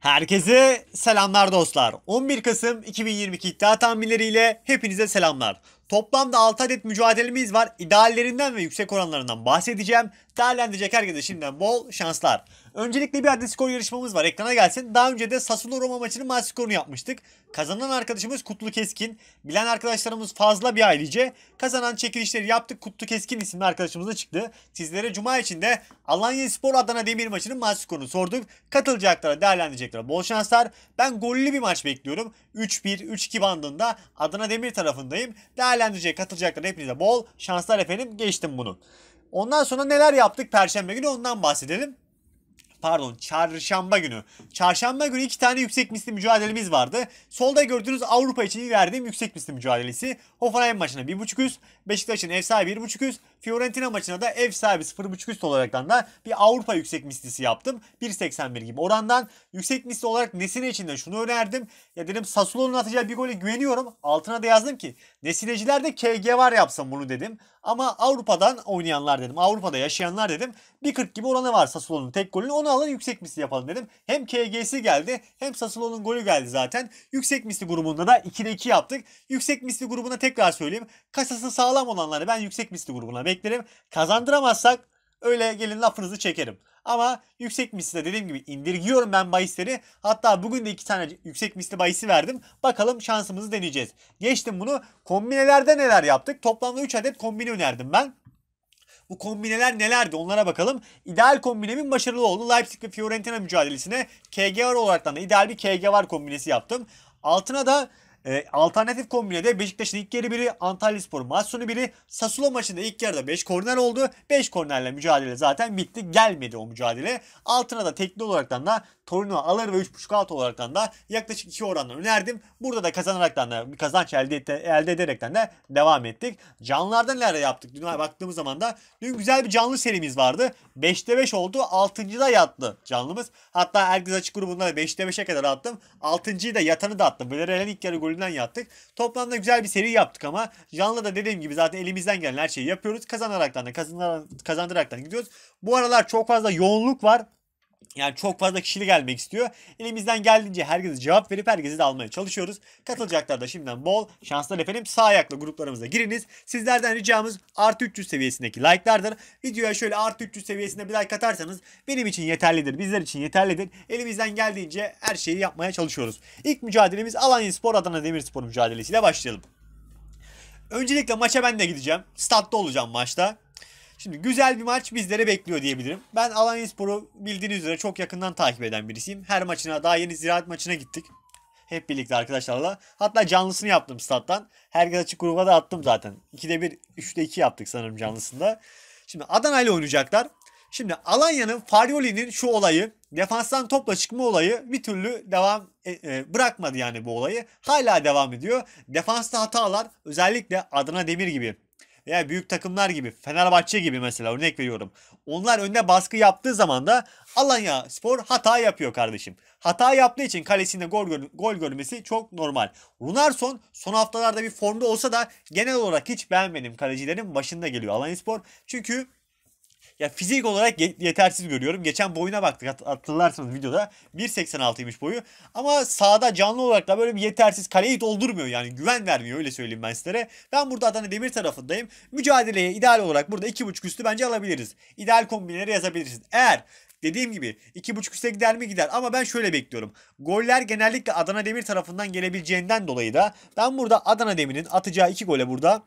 Herkese selamlar dostlar. 11 Kasım 2022 iddia tahminleriyle hepinize selamlar. Toplamda 6 adet mücadelemiz var. İdeallerinden ve yüksek oranlarından bahsedeceğim. Değerlendirecek herkese şimdiden bol şanslar. Öncelikle bir adet skor yarışmamız var. Ekrana gelsin. Daha önce de Sassuolo Roma maçının maç skorunu yapmıştık. Kazanan arkadaşımız Kutlu Keskin. Bilen arkadaşlarımız fazla bir ailece. Kazanan çekilişleri yaptık. Kutlu Keskin isimli arkadaşımıza çıktı. Sizlere Cuma içinde de Alanya Spor Adana Demir maçının maç skorunu sorduk. Katılacaklara, değerlendireceklere bol şanslar. Ben gollü bir maç bekliyorum. 3-1, 3-2 bandında Adana Demir tarafındayım. Değerlendirecekler değerlendirecek katılacaktır. Hepinize bol şanslar efendim. Geçtim bunu. Ondan sonra neler yaptık perşembe günü ondan bahsedelim. Pardon çarşamba günü. Çarşamba günü iki tane yüksek misli mücadelemiz vardı. Solda gördüğünüz Avrupa için verdiğim yüksek misli mücadelesi. Hoffenheim maçına 1.5 üst, Beşiktaş'ın ev sahibi 1.5 üst, Fiorentina maçına da ev sahibi 0.5 üst olaraktan da bir Avrupa yüksek mislisi yaptım. 1.81 gibi orandan. Yüksek misli olarak Nesine için de şunu önerdim. Ya dedim Sassuolo'nun atacağı bir gole güveniyorum. Altına da yazdım ki Nesineciler de KG var yapsam bunu dedim. Ama Avrupa'dan oynayanlar dedim. Avrupa'da yaşayanlar dedim. 1.40 gibi oranı var Sassuolo'nun tek golünü. Onu alın yüksek misli yapalım dedim. Hem KG'si geldi hem Sassuolo'nun golü geldi zaten. Yüksek misli grubunda da 2'de 2 yaptık. Yüksek misli grubuna tekrar söyleyeyim. Kasası sağlam olanları ben yüksek misli grubuna beklerim. Kazandıramazsak öyle gelin lafınızı çekerim. Ama yüksek misli dediğim gibi indirgiyorum ben bahisleri. Hatta bugün de iki tane yüksek misli bahisi verdim. Bakalım şansımızı deneyeceğiz. Geçtim bunu. Kombinelerde neler yaptık? Toplamda 3 adet kombine önerdim ben. Bu kombineler nelerdi onlara bakalım. İdeal kombinemin başarılı oldu. Leipzig ve Fiorentina mücadelesine KG var olarak da ideal bir KG var kombinesi yaptım. Altına da e, alternatif kombinede Beşiktaş'ın ilk yarı biri, Antalyaspor maç sonu biri, Sassuolo maçında ilk yarıda 5 korner oldu. 5 kornerle mücadele zaten bitti. Gelmedi o mücadele. Altına da tekli olaraktan da Torino alır ve 3.5 alt olaraktan da yaklaşık 2 oranla önerdim. Burada da kazanaraktan da bir kazanç elde, et, elde ederekten de devam ettik. Canlarda neler yaptık? Dün baktığımız zaman da dün güzel bir canlı serimiz vardı. 5'te 5 oldu. da yattı canlımız. Hatta herkes açık grubunda 5'te 5'e kadar attım. 6.yı da yatanı da attım. Villarreal'in ilk yarı golünü golünden yattık. Toplamda güzel bir seri yaptık ama canlı da dediğim gibi zaten elimizden gelen her şeyi yapıyoruz. Kazanaraktan da kazanarak, gidiyoruz. Bu aralar çok fazla yoğunluk var. Yani çok fazla kişili gelmek istiyor. Elimizden geldiğince herkese cevap verip herkesi de almaya çalışıyoruz. Katılacaklar da şimdiden bol şanslar efendim. Sağ ayakla gruplarımıza giriniz. Sizlerden ricamız artı 300 seviyesindeki like'lardır. Videoya şöyle artı 300 seviyesinde bir like atarsanız benim için yeterlidir. Bizler için yeterlidir. Elimizden geldiğince her şeyi yapmaya çalışıyoruz. İlk mücadelemiz Alanya Spor Adana Demirspor mücadelesiyle başlayalım. Öncelikle maça ben de gideceğim. Statta olacağım maçta. Şimdi güzel bir maç bizlere bekliyor diyebilirim. Ben Alanya Spor'u bildiğiniz üzere çok yakından takip eden birisiyim. Her maçına daha yeni ziraat maçına gittik. Hep birlikte arkadaşlarla. Hatta canlısını yaptım stat'tan. Herkes açık gruba da attım zaten. 2'de 1, 3'te 2 yaptık sanırım canlısında. Şimdi Adana ile oynayacaklar. Şimdi Alanya'nın Farioli'nin şu olayı defanstan topla çıkma olayı bir türlü devam e, e bırakmadı yani bu olayı. Hala devam ediyor. Defansta hatalar özellikle Adana Demir gibi veya büyük takımlar gibi Fenerbahçe gibi mesela örnek veriyorum. Onlar önüne baskı yaptığı zaman da Alanya Spor hata yapıyor kardeşim. Hata yaptığı için kalesinde gol, gör gol görmesi çok normal. Runarson son haftalarda bir formda olsa da genel olarak hiç beğenmedim kalecilerin başında geliyor Alanya Spor. Çünkü ya fizik olarak yetersiz görüyorum. Geçen boyuna baktık hat hatırlarsınız videoda. 1.86'ymış boyu. Ama sahada canlı olarak da böyle bir yetersiz kaleyi doldurmuyor yani. Güven vermiyor öyle söyleyeyim ben sizlere. Ben burada Adana Demir tarafındayım. Mücadeleye ideal olarak burada 2.5 üstü bence alabiliriz. İdeal kombinleri yazabilirsiniz. Eğer Dediğim gibi 2.5 üste gider mi gider ama ben şöyle bekliyorum. Goller genellikle Adana Demir tarafından gelebileceğinden dolayı da ben burada Adana Demir'in atacağı 2 gole burada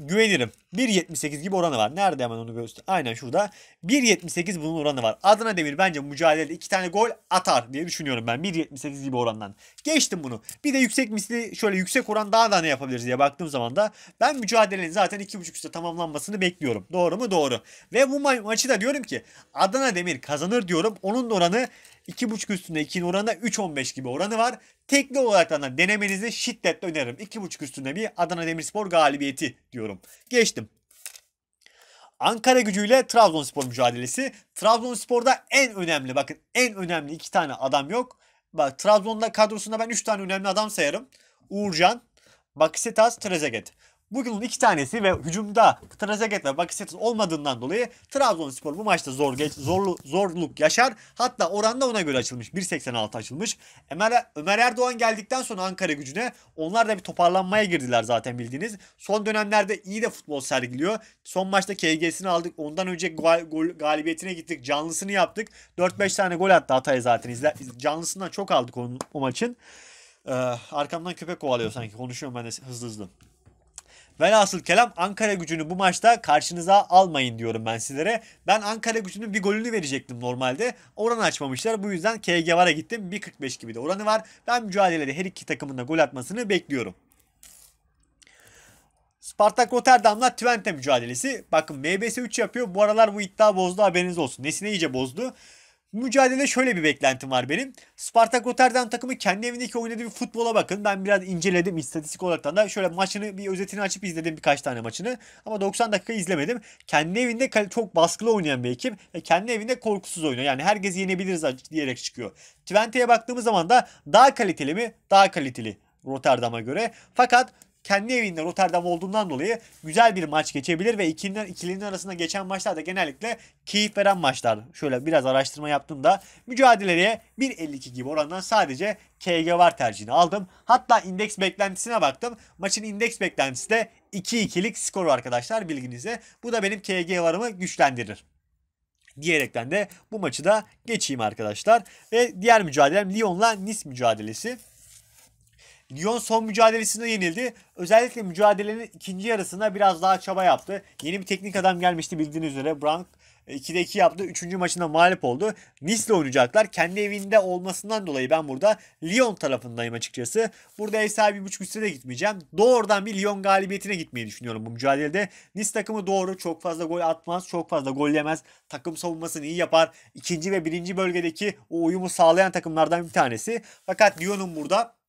güvenirim. 1.78 gibi oranı var. Nerede hemen onu göster. Aynen şurada. 1.78 bunun oranı var. Adana Demir bence mücadelede 2 tane gol atar diye düşünüyorum ben. 1.78 gibi orandan. Geçtim bunu. Bir de yüksek misli şöyle yüksek oran daha da ne yapabiliriz diye baktığım zaman da ben mücadelenin zaten 2.5 üstte tamamlanmasını bekliyorum. Doğru mu? Doğru. Ve bu ma maçı da diyorum ki Adana Demir kazanır diyorum. Onun da oranı 2.5 üstüne 2'nin oranında 3.15 gibi oranı var. Tekli olarak da denemenizi şiddetle öneririm. 2.5 üstüne bir Adana Demirspor galibiyeti diyorum. Geçtim. Ankara gücüyle Trabzonspor mücadelesi. Trabzonspor'da en önemli bakın en önemli iki tane adam yok. Bak Trabzon'da kadrosunda ben üç tane önemli adam sayarım. Uğurcan, Bakisetas, Trezeguet. Bugünün iki tanesi ve hücumda Trezeguet ve Bakasetas olmadığından dolayı Trabzonspor bu maçta zor geç, zorlu, zorluk yaşar. Hatta oran da ona göre açılmış. 1.86 açılmış. Ömer, Ömer Erdoğan geldikten sonra Ankara gücüne onlar da bir toparlanmaya girdiler zaten bildiğiniz. Son dönemlerde iyi de futbol sergiliyor. Son maçta KG'sini aldık. Ondan önce gol, gol, galibiyetine gittik. Canlısını yaptık. 4-5 tane gol attı Hatay zaten. İzle, canlısından çok aldık onun, o maçın. Ee, arkamdan köpek kovalıyor sanki. Konuşuyorum ben de hızlı hızlı. Velhasıl kelam Ankara gücünü bu maçta karşınıza almayın diyorum ben sizlere. Ben Ankara gücünün bir golünü verecektim normalde. Oranı açmamışlar. Bu yüzden KG vara gittim. 1.45 gibi de oranı var. Ben mücadelede her iki takımın da gol atmasını bekliyorum. Spartak Rotterdam'la Twente mücadelesi. Bakın MBS 3 yapıyor. Bu aralar bu iddia bozdu haberiniz olsun. Nesine iyice bozdu. Mücadele şöyle bir beklentim var benim. Spartak Rotterdam takımı kendi evindeki oynadığı bir futbola bakın. Ben biraz inceledim istatistik olarak da. Şöyle maçını bir özetini açıp izledim birkaç tane maçını. Ama 90 dakika izlemedim. Kendi evinde çok baskılı oynayan bir ekip. Ve kendi evinde korkusuz oynuyor. Yani herkesi yenebiliriz diyerek çıkıyor. Twente'ye baktığımız zaman da daha kaliteli mi? Daha kaliteli Rotterdam'a göre. Fakat kendi evinde Rotterdam olduğundan dolayı güzel bir maç geçebilir ve ikilinin, ikilinin arasında geçen maçlar da genellikle keyif veren maçlar. Şöyle biraz araştırma yaptığımda mücadeleye 1.52 gibi orandan sadece KG var tercihini aldım. Hatta indeks beklentisine baktım. Maçın indeks beklentisi de 2-2'lik skor arkadaşlar bilginize. Bu da benim KG varımı güçlendirir diyerekten de bu maçı da geçeyim arkadaşlar. Ve diğer mücadelem Lyon'la Nice mücadelesi. Lyon son mücadelesinde yenildi. Özellikle mücadelenin ikinci yarısında biraz daha çaba yaptı. Yeni bir teknik adam gelmişti bildiğiniz üzere. Brank 2'de e, 2 yaptı. 3. maçında mağlup oldu. Nice'le oynayacaklar. Kendi evinde olmasından dolayı ben burada Lyon tarafındayım açıkçası. Burada ev sahibi 1.5 üstüne de gitmeyeceğim. Doğrudan bir Lyon galibiyetine gitmeyi düşünüyorum bu mücadelede. Nice takımı doğru. Çok fazla gol atmaz. Çok fazla gol yemez. Takım savunmasını iyi yapar. İkinci ve birinci bölgedeki o uyumu sağlayan takımlardan bir tanesi. Fakat Lyon'un burada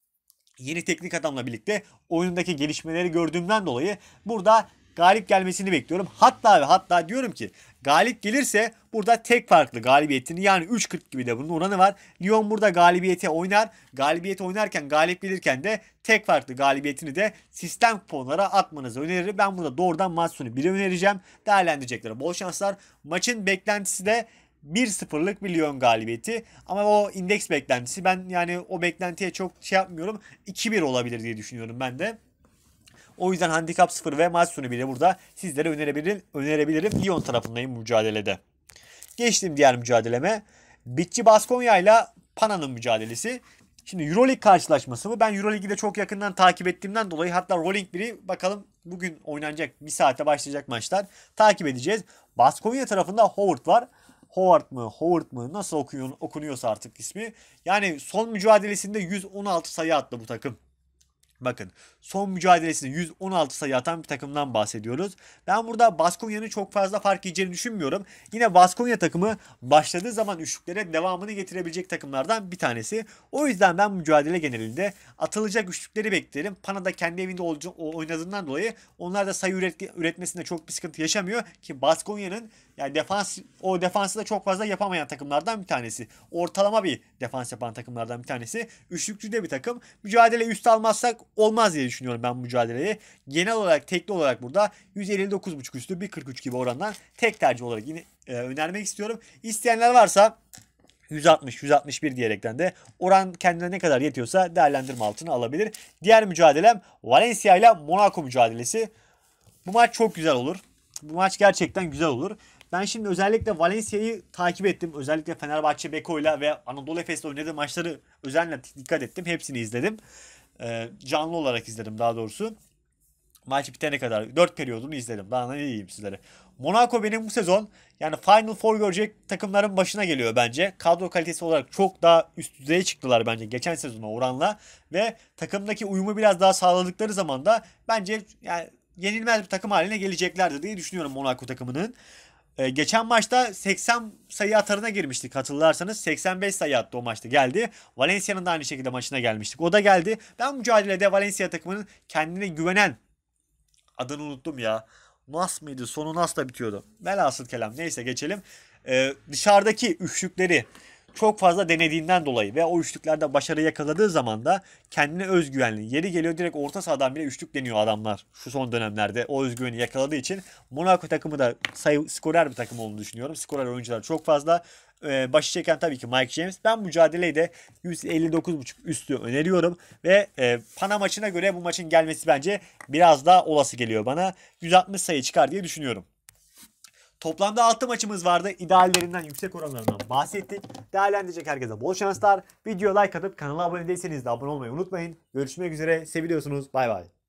yeni teknik adamla birlikte oyundaki gelişmeleri gördüğümden dolayı burada galip gelmesini bekliyorum. Hatta ve hatta diyorum ki galip gelirse burada tek farklı galibiyetini yani 3.40 gibi de bunun oranı var. Lyon burada galibiyete oynar. galibiyet oynarken galip gelirken de tek farklı galibiyetini de sistem kuponlara atmanızı öneririm. Ben burada doğrudan maç sonu 1'e önereceğim. Değerlendirecekler. Bol şanslar. Maçın beklentisi de 1-0'lık bir Lyon galibiyeti. Ama o indeks beklentisi ben yani o beklentiye çok şey yapmıyorum. 2-1 olabilir diye düşünüyorum ben de. O yüzden handikap 0 ve maç sonu bile burada sizlere önerebilirim. önerebilirim. Lyon tarafındayım mücadelede. Geçtim diğer mücadeleme. Bitçi Baskonya ile Pana'nın mücadelesi. Şimdi Euroleague karşılaşması mı? Ben Euroleague'i de çok yakından takip ettiğimden dolayı hatta Rolling 1'i bakalım bugün oynanacak bir saate başlayacak maçlar takip edeceğiz. Baskonya tarafında Howard var. Howard mı Howard mı nasıl okuyor, okunuyorsa artık ismi. Yani son mücadelesinde 116 sayı attı bu takım. Bakın son mücadelesinde 116 sayı atan bir takımdan bahsediyoruz. Ben burada Baskonya'nın çok fazla fark yiyeceğini düşünmüyorum. Yine Baskonya takımı başladığı zaman üçlüklere devamını getirebilecek takımlardan bir tanesi. O yüzden ben mücadele genelinde atılacak üçlükleri beklerim. Pana da kendi evinde oynadığından dolayı onlar da sayı üretmesinde çok bir sıkıntı yaşamıyor. Ki Baskonya'nın yani defans o defansı da çok fazla yapamayan takımlardan bir tanesi. Ortalama bir defans yapan takımlardan bir tanesi. Üçlükçü de bir takım. Mücadele üst almazsak olmaz diye düşünüyorum ben mücadeleyi. Genel olarak tekli olarak burada 159.5 üstü 1.43 gibi orandan tek tercih olarak yine e, önermek istiyorum. İsteyenler varsa 160-161 diyerekten de oran kendine ne kadar yetiyorsa değerlendirme altına alabilir. Diğer mücadelem Valencia ile Monaco mücadelesi. Bu maç çok güzel olur. Bu maç gerçekten güzel olur. Ben şimdi özellikle Valencia'yı takip ettim. Özellikle Fenerbahçe Beko'yla ve Anadolu Efes'le oynadığı maçları özenle dikkat ettim. Hepsini izledim. E, canlı olarak izledim daha doğrusu. Maç bitene kadar 4 periyodunu izledim. Daha ne diyeyim sizlere. Monaco benim bu sezon yani Final Four görecek takımların başına geliyor bence. Kadro kalitesi olarak çok daha üst düzeye çıktılar bence geçen sezona oranla. Ve takımdaki uyumu biraz daha sağladıkları zaman da bence yani yenilmez bir takım haline geleceklerdi diye düşünüyorum Monaco takımının. Ee, geçen maçta 80 sayı atarına girmiştik hatırlarsanız. 85 sayı attı o maçta geldi. Valencia'nın da aynı şekilde maçına gelmiştik. O da geldi. Ben mücadelede Valencia takımının kendine güvenen adını unuttum ya. Nas mıydı? Sonu Nas'la bitiyordu. Velhasıl kelam. Neyse geçelim. Ee, dışarıdaki üçlükleri çok fazla denediğinden dolayı ve o üçlüklerde başarı yakaladığı zaman da kendine özgüvenli. Yeri geliyor direkt orta sahadan bile üçlük deniyor adamlar şu son dönemlerde. O özgüveni yakaladığı için Monaco takımı da sayı, skorer bir takım olduğunu düşünüyorum. Skorer oyuncular çok fazla. Ee, başı çeken tabii ki Mike James. Ben mücadeleyi de 159.5 üstü öneriyorum ve e, Pana maçına göre bu maçın gelmesi bence biraz daha olası geliyor bana. 160 sayı çıkar diye düşünüyorum. Toplamda 6 maçımız vardı. İdeallerinden, yüksek oranlarından bahsettik. Değerlendirecek herkese bol şanslar. Video like atıp kanala abone değilseniz de abone olmayı unutmayın. Görüşmek üzere. Seviyorsunuz. Bay bay.